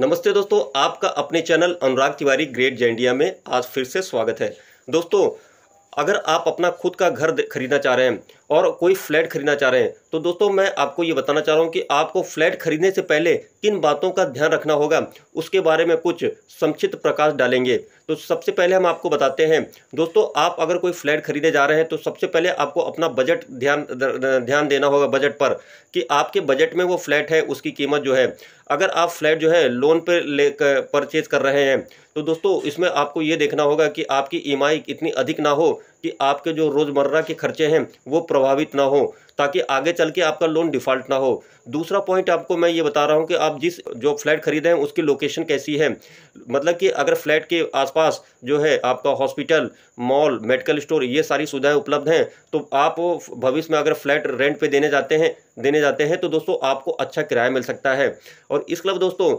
नमस्ते दोस्तों आपका अपने चैनल अनुराग तिवारी ग्रेट जैंडिया में आज फिर से स्वागत है दोस्तों अगर आप अपना खुद का घर खरीदना चाह रहे हैं और कोई फ्लैट खरीदना चाह रहे हैं तो दोस्तों मैं आपको ये बताना चाह रहा हूँ कि आपको फ्लैट खरीदने से पहले किन बातों का ध्यान रखना होगा उसके बारे में कुछ संक्षिप्त प्रकाश डालेंगे तो सबसे पहले हम आपको बताते हैं दोस्तों आप अगर कोई फ्लैट खरीदे जा रहे हैं तो सबसे पहले आपको अपना बजट ध्यान ध्यान देना होगा बजट पर कि आपके बजट में वो फ्लैट है उसकी कीमत जो है अगर आप फ्लैट जो है लोन पर ले परचेज कर रहे हैं तो दोस्तों इसमें आपको ये देखना होगा कि आपकी ई कितनी अधिक ना हो कि आपके जो रोज़मर्रा के खर्चे हैं वो प्रभावित ना हो ताकि आगे चल के आपका लोन डिफ़ॉल्ट ना हो दूसरा पॉइंट आपको मैं ये बता रहा हूँ कि आप जिस जो फ्लैट खरीदे हैं उसकी लोकेशन कैसी है मतलब कि अगर फ्लैट के आसपास जो है आपका हॉस्पिटल मॉल मेडिकल स्टोर ये सारी सुविधाएं उपलब्ध हैं तो आप भविष्य में अगर फ्लैट रेंट पे देने जाते हैं देने जाते हैं तो दोस्तों आपको अच्छा किराया मिल सकता है और इसके अलावा दोस्तों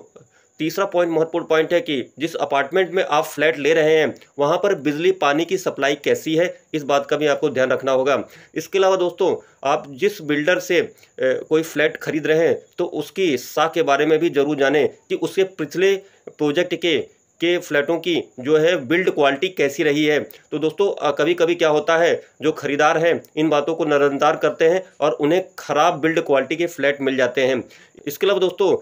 तीसरा पॉइंट महत्वपूर्ण पॉइंट है कि जिस अपार्टमेंट में आप फ्लैट ले रहे हैं वहाँ पर बिजली पानी की सप्लाई कैसी है इस बात का भी आपको ध्यान रखना होगा इसके अलावा दोस्तों आप जिस बिल्डर से कोई फ्लैट खरीद रहे हैं तो उसकी साख के बारे में भी जरूर जानें कि उसके पिछले प्रोजेक्ट के के फ्लैटों की जो है बिल्ड क्वालिटी कैसी रही है तो दोस्तों कभी कभी क्या होता है जो खरीदार हैं इन बातों को नज़रअंदाज करते हैं और उन्हें ख़राब बिल्ड क्वालिटी के फ्लैट मिल जाते हैं इसके अलावा दोस्तों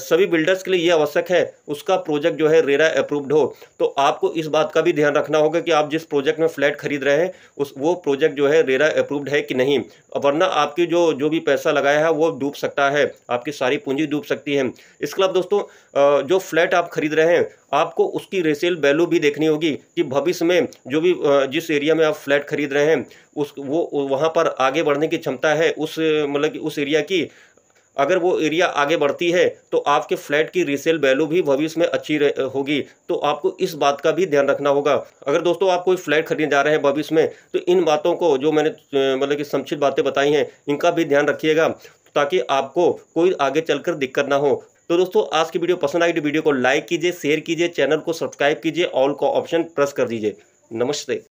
सभी बिल्डर्स के लिए यह आवश्यक है उसका प्रोजेक्ट जो है रेरा अप्रूव्ड हो तो आपको इस बात का भी ध्यान रखना होगा कि आप जिस प्रोजेक्ट में फ्लैट खरीद रहे हैं उस वो प्रोजेक्ट जो है रेरा अप्रूव्ड है कि नहीं वरना आपकी जो जो भी पैसा लगाया है वो डूब सकता है आपकी सारी पूंजी डूब सकती है इसके अलावा दोस्तों जो फ्लैट आप खरीद रहे हैं आपको उसकी रेसेल वैल्यू भी देखनी होगी कि भविष्य में जो भी जिस एरिया में आप फ्लैट खरीद रहे हैं उस वो वहाँ पर आगे बढ़ने की क्षमता है उस मतलब कि उस एरिया की अगर वो एरिया आगे बढ़ती है तो आपके फ्लैट की रीसेल वैल्यू भी भविष्य में अच्छी होगी तो आपको इस बात का भी ध्यान रखना होगा अगर दोस्तों आप कोई फ्लैट खरीदने जा रहे हैं भविष्य में तो इन बातों को जो मैंने मतलब कि संक्षिप्त बातें बताई हैं इनका भी ध्यान रखिएगा ताकि आपको कोई आगे चलकर दिक्कत ना हो तो दोस्तों आज की वीडियो पसंद आई तो वीडियो को लाइक कीजिए शेयर कीजिए चैनल को सब्सक्राइब कीजिए ऑल का ऑप्शन प्रेस कर दीजिए नमस्ते